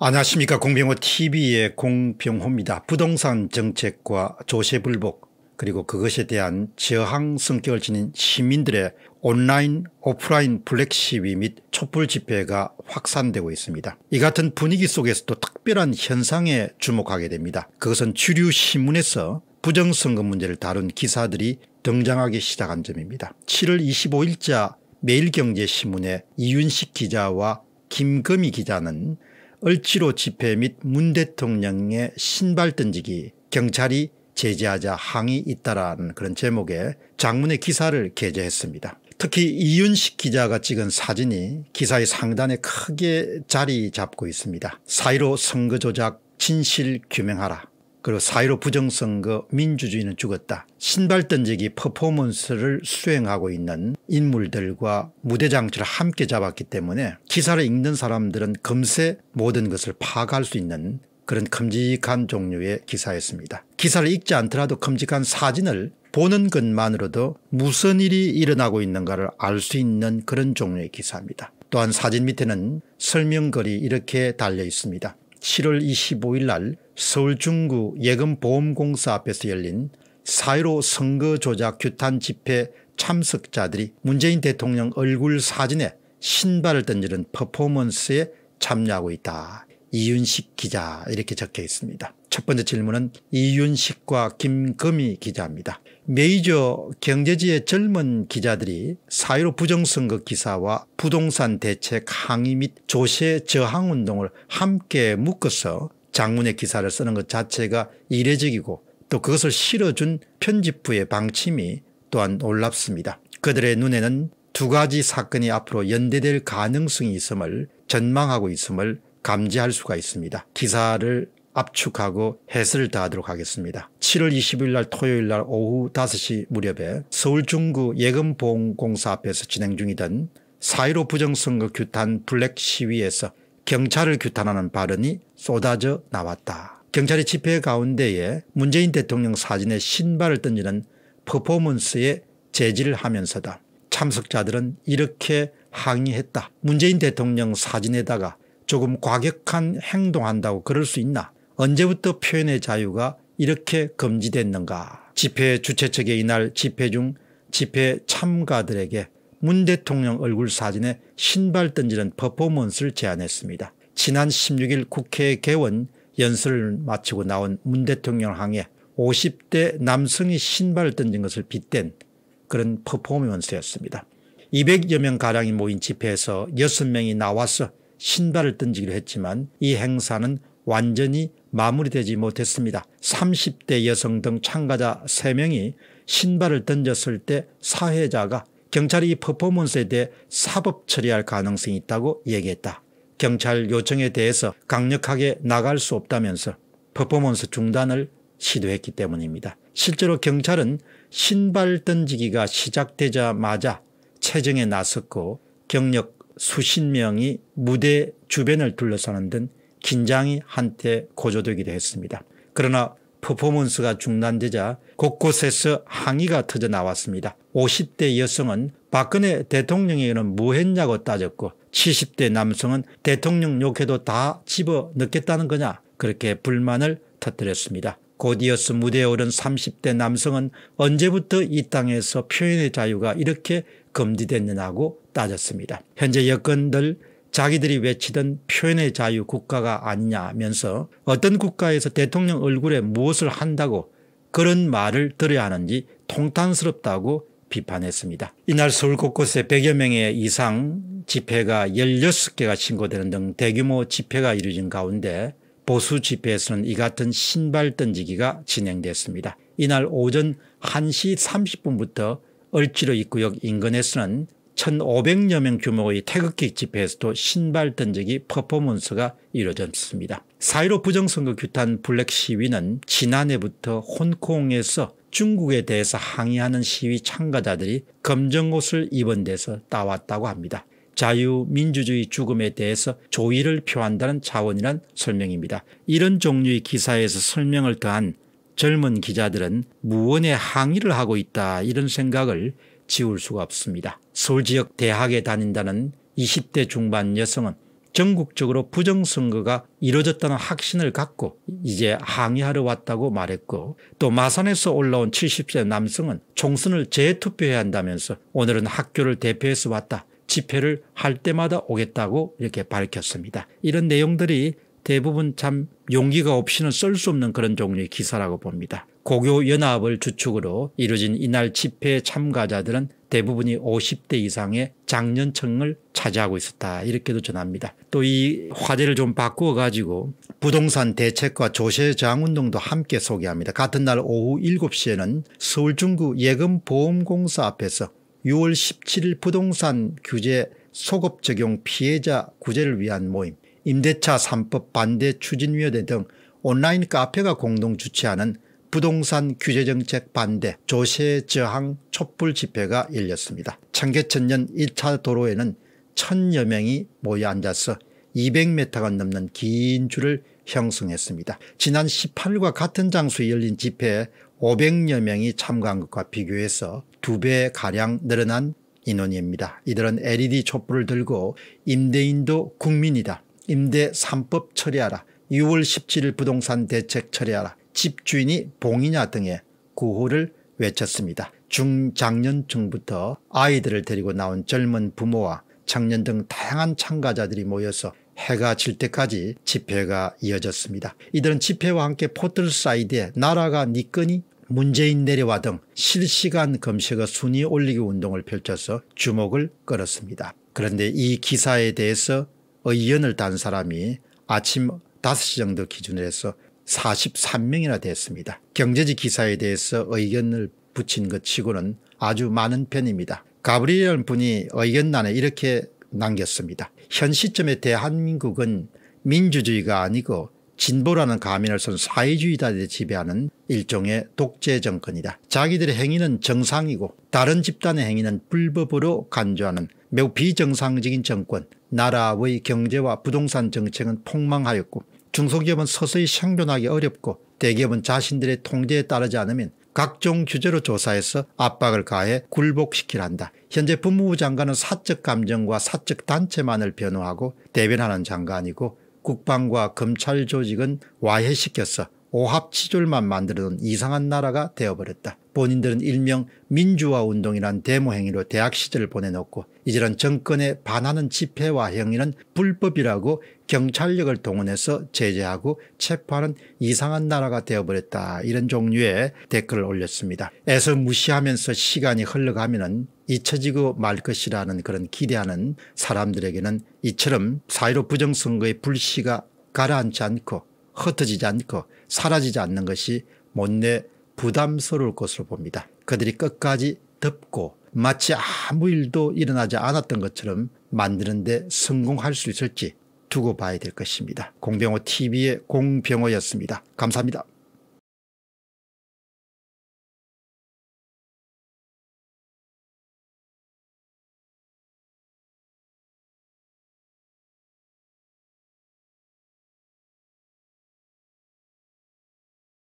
안녕하십니까 공병호TV의 공병호입니다. 부동산 정책과 조세불복 그리고 그것에 대한 저항 성격을 지닌 시민들의 온라인 오프라인 블랙 시위 및 촛불 집회가 확산되고 있습니다. 이 같은 분위기 속에서도 특별한 현상에 주목하게 됩니다. 그것은 주류 신문에서 부정선거 문제를 다룬 기사들이 등장하기 시작한 점입니다. 7월 25일자 매일경제신문의 이윤식 기자와 김금희 기자는 을지로 집회 및 문 대통령의 신발 던지기 경찰이 제재하자 항의 있다라는 그런 제목의 장문의 기사를 게재했습니다. 특히 이윤식 기자가 찍은 사진이 기사의 상단에 크게 자리 잡고 있습니다. 사이로 선거 조작 진실 규명하라 그리고 사회로 부정선거 민주주의는 죽었다. 신발 던지기 퍼포먼스를 수행하고 있는 인물들과 무대장치를 함께 잡았기 때문에 기사를 읽는 사람들은 금세 모든 것을 파악할 수 있는 그런 큼직한 종류의 기사였습니다. 기사를 읽지 않더라도 큼직한 사진을 보는 것만으로도 무슨 일이 일어나고 있는가를 알 수 있는 그런 종류의 기사입니다. 또한 사진 밑에는 설명글이 이렇게 달려 있습니다. 7월 25일 날 서울 중구 예금보험공사 앞에서 열린 사1로 선거 조작 규탄 집회 참석자들이 문재인 대통령 얼굴 사진에 신발을 던지는 퍼포먼스에 참여하고 있다. 이윤식 기자 이렇게 적혀 있습니다. 첫 번째 질문은 이윤식과 김금희 기자입니다. 메이저 경제지의 젊은 기자들이 사회로 부정선거 기사와 부동산 대책 항의 및 조세 저항운동을 함께 묶어서 장문의 기사를 쓰는 것 자체가 이례적이고 또 그것을 실어준 편집부의 방침이 또한 놀랍습니다. 그들의 눈에는 두 가지 사건이 앞으로 연대될 가능성이 있음을 전망하고 있음을 감지할 수가 있습니다. 기사를 압축하고 해설을 다하도록 하겠습니다. 7월 20일 날 토요일 날 오후 5시 무렵에 서울 중구 예금보험공사 앞에서 진행 중이던 4.15 부정선거 규탄 블랙 시위에서 경찰을 규탄하는 발언이 쏟아져 나왔다. 경찰의 집회 가운데에 문재인 대통령 사진에 신발을 던지는 퍼포먼스에 제지를 하면서다. 참석자들은 이렇게 항의했다. 문재인 대통령 사진에다가 조금 과격한 행동한다고 그럴 수 있나 언제부터 표현의 자유가 이렇게 금지됐는가. 집회 주최 측에 이날 집회 중 집회 참가들에게 문 대통령 얼굴 사진에 신발 던지는 퍼포먼스를 제안했습니다. 지난 16일 국회 개원 연설을 마치고 나온 문 대통령 항에 50대 남성이 신발을 던진 것을 빗댄 그런 퍼포먼스였습니다. 200여 명가량이 모인 집회에서 6명이 나와서 신발을 던지기로 했지만 이 행사는 완전히 마무리되지 못했습니다. 30대 여성 등 참가자 3명이 신발을 던졌을 때 사회자가 경찰이 퍼포먼스에 대해 사법 처리할 가능성이 있다고 얘기했다. 경찰 요청에 대해서 강력하게 나갈 수 없다면서 퍼포먼스 중단을 시도했기 때문입니다. 실제로 경찰은 신발 던지기가 시작되자마자 체정에 나섰고 경력 수십 명이 무대 주변을 둘러싸는 등 긴장이 한때 고조되기도 했습니다. 그러나 퍼포먼스가 중단되자 곳곳에서 항의가 터져 나왔습니다. 50대 여성은 박근혜 대통령에게는 뭐 했냐고 따졌고 70대 남성은 대통령 욕해도 다 집어 넣겠다는 거냐 그렇게 불만을 터뜨렸습니다. 곧이어서 무대에 오른 30대 남성은 언제부터 이 땅에서 표현의 자유가 이렇게 금지됐느냐고 따졌습니다. 현재 여건들 자기들이 외치던 표현의 자유 국가가 아니냐면서 어떤 국가에서 대통령 얼굴에 무엇을 한다고 그런 말을 들어야 하는지 통탄스럽다고 비판했습니다. 이날 서울 곳곳에 100여 명의 이상 집회가 16개가 신고되는 등 대규모 집회가 이루어진 가운데 보수 집회에서는 이 같은 신발 던지기가 진행됐습니다. 이날 오전 1시 30분부터 얼지로 입구역 인근에서는 1,500여 명 규모의 태극기 집회에서도 신발 던지기 퍼포먼스가 이루어졌습니다. 사이로 부정선거 규탄 블랙 시위는 지난해부터 홍콩에서 중국에 대해서 항의하는 시위 참가자들이 검정옷을 입은 데서 따왔다고 합니다. 자유민주주의 죽음에 대해서 조의를 표한다는 자원이란 설명입니다. 이런 종류의 기사에서 설명을 더한 젊은 기자들은 무언의 항의를 하고 있다 이런 생각을 지울 수가 없습니다. 서울 지역 대학에 다닌다는 20대 중반 여성은 전국적으로 부정선거가 이뤄졌다는 확신을 갖고 이제 항의하러 왔다고 말했고 또 마산에서 올라온 70세 남성은 총선을 재투표해야 한다면서 오늘은 학교를 대표해서 왔다. 집회를 할 때마다 오겠다고 이렇게 밝혔습니다. 이런 내용들이 대부분 참 용기가 없이는 쓸 수 없는 그런 종류의 기사라고 봅니다. 고교연합을 주축으로 이루어진 이날 집회 참가자들은 대부분이 50대 이상의 장년층을 차지하고 있었다 이렇게도 전합니다. 또 이 화제를 좀 바꾸어 가지고 부동산 대책과 조세 저항운동도 함께 소개합니다. 같은 날 오후 7시에는 서울 중구 예금보험공사 앞에서 6월 17일 부동산 규제 소급 적용 피해자 구제를 위한 모임 임대차 3법 반대 추진위원회 등 온라인 카페가 공동 주최하는 부동산 규제정책 반대 조세 저항 촛불 집회가 열렸습니다. 청계천년 1차 도로에는 천여 명이 모여 앉아서 200m가 넘는 긴 줄을 형성했습니다. 지난 18일과 같은 장소에 열린 집회에 500여 명이 참가한 것과 비교해서 두 배가량 늘어난 인원입니다. 이들은 LED 촛불을 들고 임대인도 국민이다 임대 3법 처리하라 6월 17일 부동산 대책 처리하라 집주인이 봉이냐 등의 구호를 외쳤습니다. 중장년층부터 아이들을 데리고 나온 젊은 부모와 청년 등 다양한 참가자들이 모여서 해가 질 때까지 집회가 이어졌습니다. 이들은 집회와 함께 포털사이드에 나라가 니꺼니 문재인 내려와 등 실시간 검색어 순위 올리기 운동을 펼쳐서 주목을 끌었습니다. 그런데 이 기사에 대해서 의원을 단 사람이 아침 5시 정도 기준으로 해서 43명이나 됐습니다. 경제지 기사에 대해서 의견을 붙인 것 치고는 아주 많은 편입니다. 가브리엘 분이 의견란에 이렇게 남겼습니다. 현 시점에 대한민국은 민주주의가 아니고 진보라는 가면을 쓴 사회주의자들이 지배하는 일종의 독재 정권이다. 자기들의 행위는 정상이고 다른 집단의 행위는 불법으로 간주하는 매우 비정상적인 정권 나라의 경제와 부동산 정책은 폭망하였고 중소기업은 서서히 생존하기 어렵고 대기업은 자신들의 통제에 따르지 않으면 각종 규제로 조사해서 압박을 가해 굴복시키란다. 현재 법무부 장관은 사적 감정과 사적 단체만을 변호하고 대변하는 장관이고 국방과 검찰 조직은 와해시켜서 오합치졸만 만들어둔 이상한 나라가 되어버렸다. 본인들은 일명 민주화운동이란 데모행위로 대학 시절을 보내놓고 이제는 정권에 반하는 집회와 행위는 불법이라고 경찰력을 동원해서 제재하고 체포하는 이상한 나라가 되어버렸다. 이런 종류의 댓글을 올렸습니다. 애서 무시하면서 시간이 흘러가면 잊혀지고 말 것이라는 그런 기대하는 사람들에게는 이처럼 사회로 부정선거의 불씨가 가라앉지 않고 흩어지지 않고 사라지지 않는 것이 못내 부담스러울 것으로 봅니다. 그들이 끝까지 덮고 마치 아무 일도 일어나지 않았던 것처럼 만드는데 성공할 수 있을지 두고 봐야 될 것입니다. 공병호 TV의 공병호였습니다. 감사합니다.